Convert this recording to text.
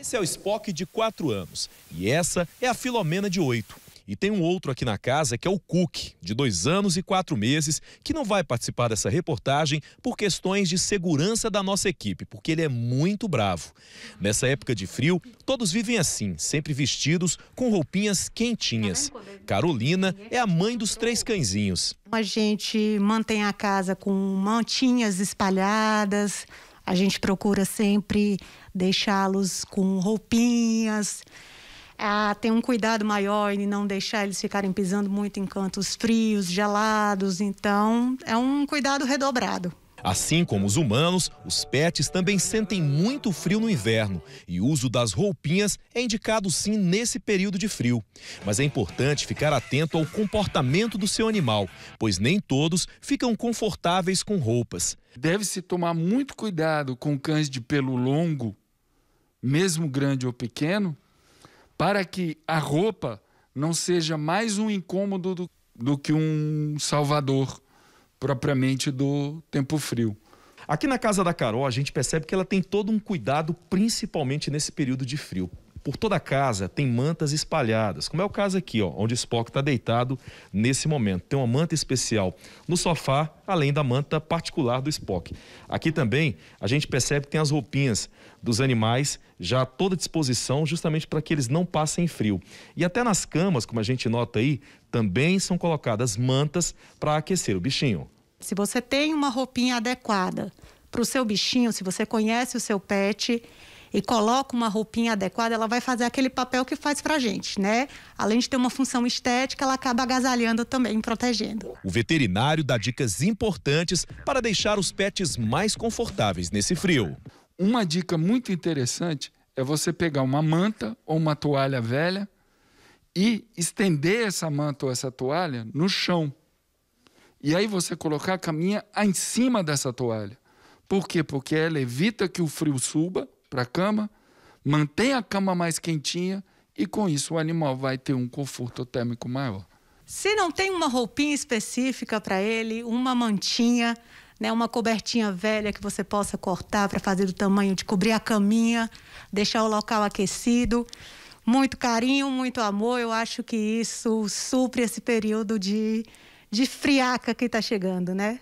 Esse é o Spock de 4 anos e essa é a Filomena de 8. E tem um outro aqui na casa que é o Cook, de 2 anos e 4 meses, que não vai participar dessa reportagem por questões de segurança da nossa equipe, porque ele é muito bravo. Nessa época de frio, todos vivem assim, sempre vestidos com roupinhas quentinhas. Carolina é a mãe dos três cãezinhos. A gente mantém a casa com mantinhas espalhadas, a gente procura sempre deixá-los com roupinhas. a ah, ter um cuidado maior em não deixar eles ficarem pisando muito em cantos frios, gelados. Então, é um cuidado redobrado. Assim como os humanos, os pets também sentem muito frio no inverno e o uso das roupinhas é indicado sim nesse período de frio. Mas é importante ficar atento ao comportamento do seu animal, pois nem todos ficam confortáveis com roupas. Deve-se tomar muito cuidado com cães de pelo longo mesmo grande ou pequeno, para que a roupa não seja mais um incômodo do, do que um salvador propriamente do tempo frio. Aqui na casa da Carol, a gente percebe que ela tem todo um cuidado, principalmente nesse período de frio. Por toda a casa tem mantas espalhadas, como é o caso aqui, ó, onde Spock está deitado nesse momento. Tem uma manta especial no sofá, além da manta particular do Spock. Aqui também a gente percebe que tem as roupinhas dos animais já à toda disposição, justamente para que eles não passem frio. E até nas camas, como a gente nota aí, também são colocadas mantas para aquecer o bichinho. Se você tem uma roupinha adequada para o seu bichinho, se você conhece o seu pet, e coloca uma roupinha adequada, ela vai fazer aquele papel que faz pra gente, né? Além de ter uma função estética, ela acaba agasalhando também, protegendo. O veterinário dá dicas importantes para deixar os pets mais confortáveis nesse frio. Uma dica muito interessante é você pegar uma manta ou uma toalha velha e estender essa manta ou essa toalha no chão. E aí você colocar a caminha em cima dessa toalha. Por quê? Porque ela evita que o frio suba para a cama, mantém a cama mais quentinha e com isso o animal vai ter um conforto térmico maior. Se não tem uma roupinha específica para ele, uma mantinha, né, uma cobertinha velha que você possa cortar para fazer do tamanho de cobrir a caminha, deixar o local aquecido, muito carinho, muito amor, eu acho que isso supre esse período de, de friaca que está chegando, né?